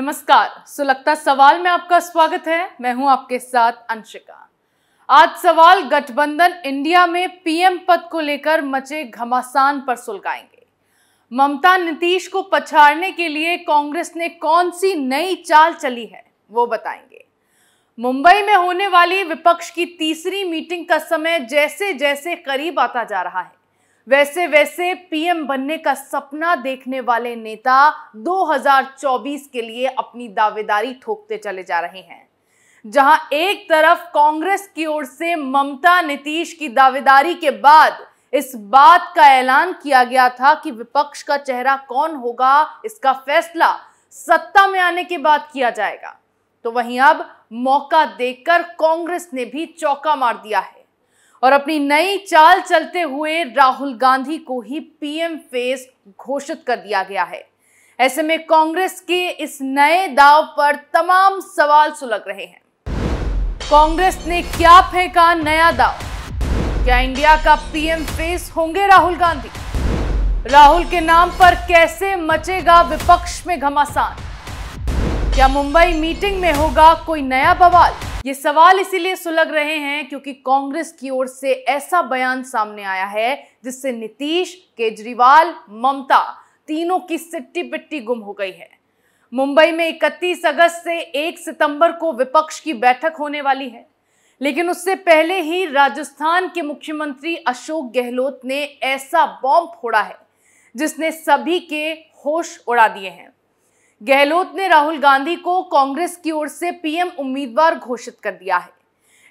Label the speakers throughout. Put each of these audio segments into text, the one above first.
Speaker 1: नमस्कार सुलगता सवाल में आपका स्वागत है मैं हूं आपके साथ अंशिका आज सवाल गठबंधन इंडिया में पीएम पद को लेकर मचे घमासान पर सुलगाएंगे ममता नीतीश को पछाड़ने के लिए कांग्रेस ने कौन सी नई चाल चली है वो बताएंगे मुंबई में होने वाली विपक्ष की तीसरी मीटिंग का समय जैसे जैसे करीब आता जा रहा है वैसे वैसे पीएम बनने का सपना देखने वाले नेता 2024 के लिए अपनी दावेदारी ठोकते चले जा रहे हैं जहां एक तरफ कांग्रेस की ओर से ममता नीतीश की दावेदारी के बाद इस बात का ऐलान किया गया था कि विपक्ष का चेहरा कौन होगा इसका फैसला सत्ता में आने के बाद किया जाएगा तो वहीं अब मौका देकर कांग्रेस ने भी चौका मार दिया है और अपनी नई चाल चलते हुए राहुल गांधी को ही पीएम फेस घोषित कर दिया गया है ऐसे में कांग्रेस के इस नए दाव पर तमाम सवाल सुलग रहे हैं कांग्रेस ने क्या फेंका नया दाव क्या इंडिया का पीएम फेस होंगे राहुल गांधी राहुल के नाम पर कैसे मचेगा विपक्ष में घमासान क्या मुंबई मीटिंग में होगा कोई नया बवाल ये सवाल इसीलिए सुलग रहे हैं क्योंकि कांग्रेस की ओर से ऐसा बयान सामने आया है जिससे नीतीश केजरीवाल ममता तीनों की सिट्टी पिट्टी गुम हो गई है मुंबई में 31 अगस्त से 1 सितंबर को विपक्ष की बैठक होने वाली है लेकिन उससे पहले ही राजस्थान के मुख्यमंत्री अशोक गहलोत ने ऐसा बॉम्ब फोड़ा है जिसने सभी के होश उड़ा दिए हैं गहलोत ने राहुल गांधी को कांग्रेस की ओर से पीएम उम्मीदवार घोषित कर दिया है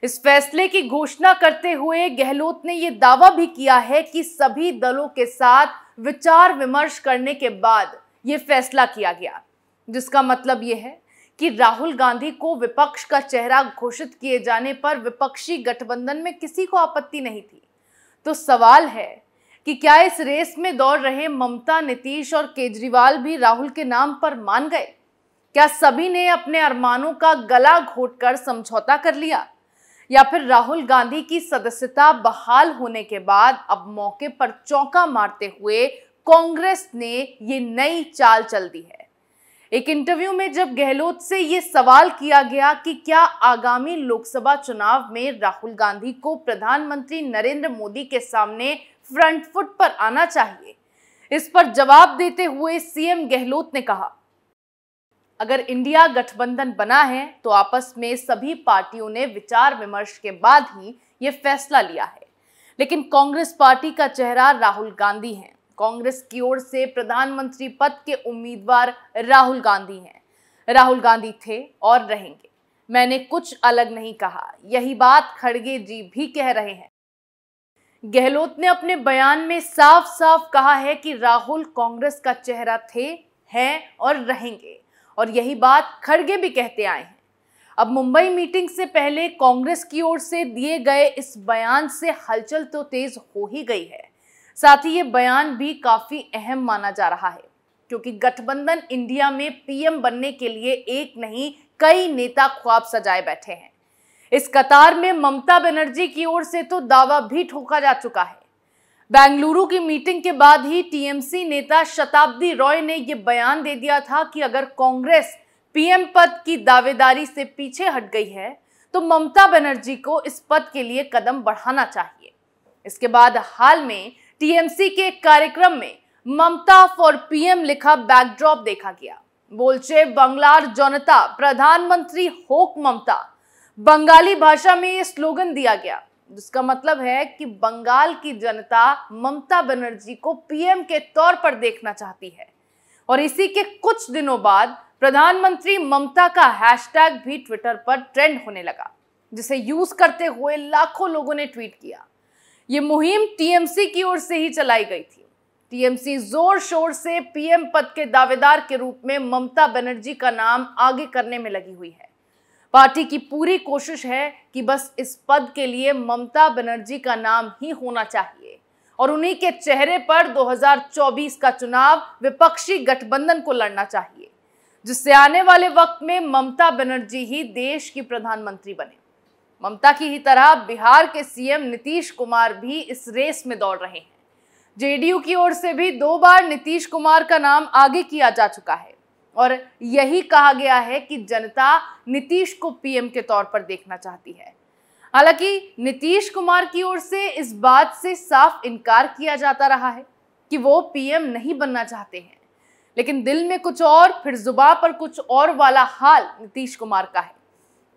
Speaker 1: इस फैसले की घोषणा करते हुए गहलोत ने यह दावा भी किया है कि सभी दलों के साथ विचार विमर्श करने के बाद यह फैसला किया गया जिसका मतलब यह है कि राहुल गांधी को विपक्ष का चेहरा घोषित किए जाने पर विपक्षी गठबंधन में किसी को आपत्ति नहीं थी तो सवाल है कि क्या इस रेस में दौड़ रहे ममता नीतीश और केजरीवाल भी राहुल के नाम पर मान गए क्या सभी ने अपने अरमानों का गला घोटकर समझौता कर लिया या फिर राहुल गांधी की सदस्यता बहाल होने के बाद अब मौके पर चौंका मारते हुए कांग्रेस ने ये नई चाल चल दी है एक इंटरव्यू में जब गहलोत से ये सवाल किया गया कि क्या आगामी लोकसभा चुनाव में राहुल गांधी को प्रधानमंत्री नरेंद्र मोदी के सामने फ्रंट फुट पर आना चाहिए इस पर जवाब देते हुए सीएम गहलोत ने कहा अगर इंडिया गठबंधन बना है तो आपस में सभी पार्टियों ने विचार विमर्श के बाद ही यह फैसला लिया है लेकिन कांग्रेस पार्टी का चेहरा राहुल गांधी है कांग्रेस की ओर से प्रधानमंत्री पद के उम्मीदवार राहुल गांधी हैं राहुल गांधी थे और रहेंगे मैंने कुछ अलग नहीं कहा यही बात खड़गे जी भी कह रहे हैं गहलोत ने अपने बयान में साफ साफ कहा है कि राहुल कांग्रेस का चेहरा थे हैं और रहेंगे और यही बात खड़गे भी कहते आए हैं अब मुंबई मीटिंग से पहले कांग्रेस की ओर से दिए गए इस बयान से हलचल तो तेज हो ही गई है साथ ही ये बयान भी काफी अहम माना जा रहा है क्योंकि गठबंधन इंडिया में पीएम बनने के लिए एक नहीं कई नेता ख्वाब सजाए बैठे हैं इस कतार में ममता बनर्जी की ओर से तो दावा भी ठोका जा चुका है बेंगलुरु की मीटिंग के बाद ही टीएमसी नेता शताब्दी रॉय ने यह बयान दे दिया था कि अगर कांग्रेस पीएम पद की दावेदारी से पीछे हट गई है तो ममता बनर्जी को इस पद के लिए कदम बढ़ाना चाहिए इसके बाद हाल में टीएमसी के कार्यक्रम में ममता फॉर पीएम लिखा बैकड्रॉप देखा गया बोलचे बंगलार जनता प्रधानमंत्री होक ममता बंगाली भाषा में ये स्लोगन दिया गया जिसका मतलब है कि बंगाल की जनता ममता बनर्जी को पीएम के तौर पर देखना चाहती है और इसी के कुछ दिनों बाद प्रधानमंत्री ममता का हैशटैग भी ट्विटर पर ट्रेंड होने लगा जिसे यूज करते हुए लाखों लोगों ने ट्वीट किया ये मुहिम टीएमसी की ओर से ही चलाई गई थी टीएमसी जोर शोर से पीएम पद के दावेदार के रूप में ममता बनर्जी का नाम आगे करने में लगी हुई है पार्टी की पूरी कोशिश है कि बस इस पद के लिए ममता बनर्जी का नाम ही होना चाहिए और उन्हीं के चेहरे पर 2024 का चुनाव विपक्षी गठबंधन को लड़ना चाहिए जिससे आने वाले वक्त में ममता बनर्जी ही देश की प्रधानमंत्री बने ममता की ही तरह बिहार के सीएम नीतीश कुमार भी इस रेस में दौड़ रहे हैं जेडीयू की ओर से भी दो बार नीतीश कुमार का नाम आगे किया जा चुका है और यही कहा गया है कि जनता नीतीश को पीएम के तौर पर देखना चाहती है हालांकि नीतीश कुमार की ओर से इस बात से साफ इनकार किया जाता रहा है कि वो पीएम नहीं बनना चाहते हैं लेकिन दिल में कुछ और फिर जुबा पर कुछ और वाला हाल नीतीश कुमार का है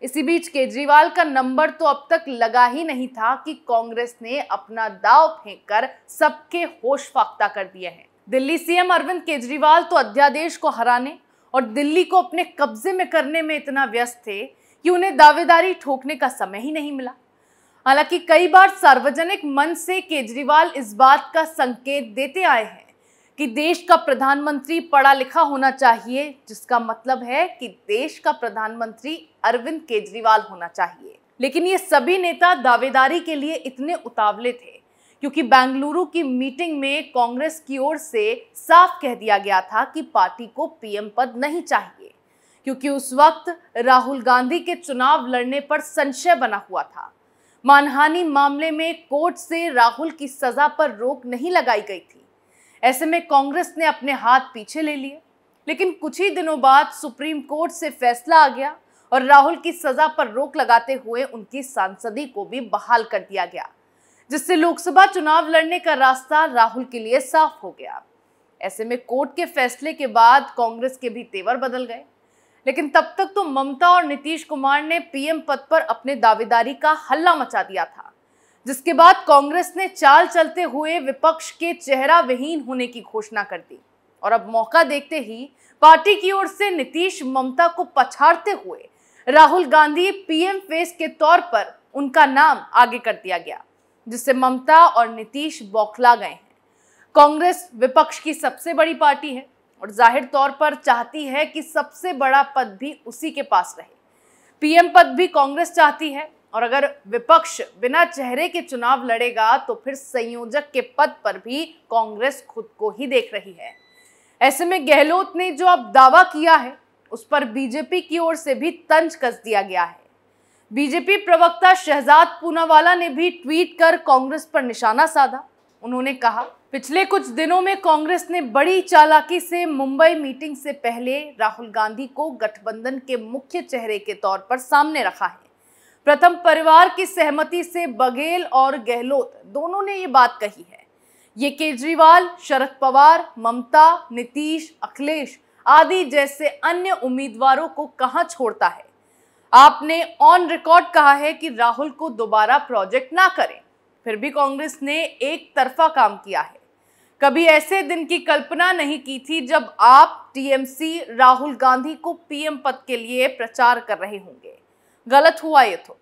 Speaker 1: इसी बीच केजरीवाल का नंबर तो अब तक लगा ही नहीं था कि कांग्रेस ने अपना दाव फेंक कर सबके होश फाख्ता कर दिए हैं दिल्ली सीएम अरविंद केजरीवाल तो अध्यादेश को हराने और दिल्ली को अपने कब्जे में करने में इतना व्यस्त थे कि उन्हें दावेदारी ठोकने का समय ही नहीं मिला हालांकि कई बार सार्वजनिक मंच से केजरीवाल इस बात का संकेत देते आए हैं कि देश का प्रधानमंत्री पढ़ा लिखा होना चाहिए जिसका मतलब है कि देश का प्रधानमंत्री अरविंद केजरीवाल होना चाहिए लेकिन ये सभी नेता दावेदारी के लिए इतने उतावले थे क्योंकि बेंगलुरु की मीटिंग में कांग्रेस की ओर से साफ कह दिया गया था कि पार्टी को पीएम पद नहीं चाहिए क्योंकि उस वक्त राहुल गांधी के चुनाव लड़ने पर संशय बना हुआ था मानहानि मामले में कोर्ट से राहुल की सजा पर रोक नहीं लगाई गई थी ऐसे में कांग्रेस ने अपने हाथ पीछे ले लिए लेकिन कुछ ही दिनों बाद सुप्रीम कोर्ट से फैसला आ गया और राहुल की सजा पर रोक लगाते हुए उनकी सांसदी को भी बहाल कर दिया गया जिससे लोकसभा चुनाव लड़ने का रास्ता राहुल के लिए साफ हो गया ऐसे में कोर्ट के फैसले के बाद कांग्रेस के भी तेवर बदल गए लेकिन तब तक तो ममता और नीतीश कुमार ने पीएम पद पर अपने दावेदारी का हल्ला मचा दिया था जिसके बाद कांग्रेस ने चाल चलते हुए विपक्ष के चेहरा विहीन होने की घोषणा कर दी और अब मौका देखते ही पार्टी की ओर से नीतीश ममता को पछाड़ते हुए राहुल गांधी पीएम फेस के तौर पर उनका नाम आगे कर दिया गया जिससे ममता और नीतीश बौखला गए हैं कांग्रेस विपक्ष की सबसे बड़ी पार्टी है और जाहिर तौर पर चाहती है कि सबसे बड़ा पद भी उसी के पास रहे पीएम पद भी कांग्रेस चाहती है और अगर विपक्ष बिना चेहरे के चुनाव लड़ेगा तो फिर संयोजक के पद पर भी कांग्रेस खुद को ही देख रही है ऐसे में गहलोत ने जो अब दावा किया है उस पर बीजेपी की ओर से भी तंज कस दिया गया है बीजेपी प्रवक्ता शहजाद पूनावाला ने भी ट्वीट कर कांग्रेस पर निशाना साधा उन्होंने कहा पिछले कुछ दिनों में कांग्रेस ने बड़ी चालाकी से मुंबई मीटिंग से पहले राहुल गांधी को गठबंधन के मुख्य चेहरे के तौर पर सामने रखा है प्रथम परिवार की सहमति से बघेल और गहलोत दोनों ने ये बात कही है ये केजरीवाल शरद पवार ममता नीतीश अखिलेश आदि जैसे अन्य उम्मीदवारों को कहाँ छोड़ता है आपने ऑन रिकॉर्ड कहा है कि राहुल को दोबारा प्रोजेक्ट ना करें फिर भी कांग्रेस ने एक तरफा काम किया है कभी ऐसे दिन की कल्पना नहीं की थी जब आप टीएमसी राहुल गांधी को पीएम पद के लिए प्रचार कर रहे होंगे गलत हुआ ये तो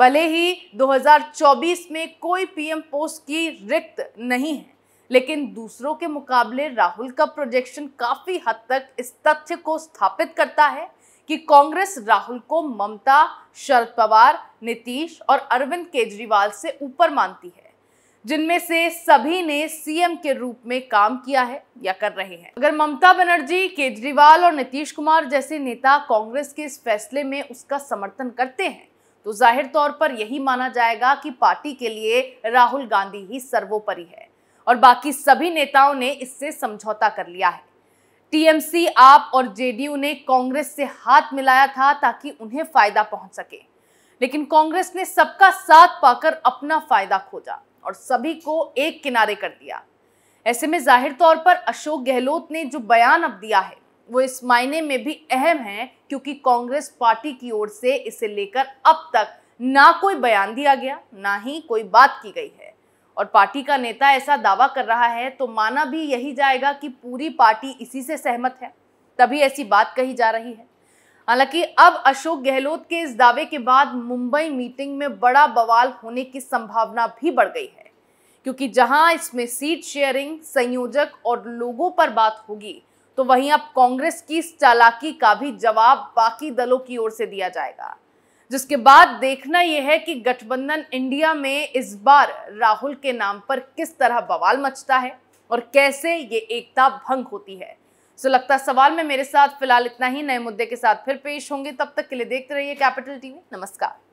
Speaker 1: भले ही 2024 में कोई पीएम पोस्ट की रिक्त नहीं है लेकिन दूसरों के मुकाबले राहुल का प्रोजेक्शन काफ़ी हद तक इस तथ्य को स्थापित करता है कि कांग्रेस राहुल को ममता शरद पवार नीतीश और अरविंद केजरीवाल से ऊपर मानती है जिनमें से सभी ने सीएम के रूप में काम किया है या कर रहे हैं अगर ममता बनर्जी केजरीवाल और नीतीश कुमार जैसे नेता कांग्रेस के इस फैसले में उसका समर्थन करते हैं तो जाहिर तौर पर यही माना जाएगा कि पार्टी के लिए राहुल गांधी ही सर्वोपरि है और बाकी सभी नेताओं ने इससे समझौता कर लिया है टीएमसी आप और जेडीयू ने कांग्रेस से हाथ मिलाया था ताकि उन्हें फायदा पहुंच सके लेकिन कांग्रेस ने सबका साथ पाकर अपना फायदा खोजा और सभी को एक किनारे कर दिया ऐसे में जाहिर तौर पर अशोक गहलोत ने जो बयान अब दिया है वो इस मायने में भी अहम है क्योंकि कांग्रेस पार्टी की ओर से इसे लेकर अब तक ना कोई बयान दिया गया ना ही कोई बात की गई है और पार्टी का नेता ऐसा दावा कर रहा है तो माना भी यही जाएगा कि पूरी पार्टी इसी से सहमत है तभी ऐसी बात कही जा रही है हालांकि अब अशोक गहलोत के इस दावे के बाद मुंबई मीटिंग में बड़ा बवाल होने की संभावना भी बढ़ गई है क्योंकि जहां इसमें सीट शेयरिंग संयोजक और लोगों पर बात होगी तो वहीं अब कांग्रेस की इस चालाकी का भी जवाब बाकी दलों की ओर से दिया जाएगा जिसके बाद देखना यह है कि गठबंधन इंडिया में इस बार राहुल के नाम पर किस तरह बवाल मचता है और कैसे ये एकता भंग होती है सो लगता सवाल में मेरे साथ फिलहाल इतना ही नए मुद्दे के साथ फिर पेश होंगे तब तक के लिए देखते रहिए कैपिटल टीवी नमस्कार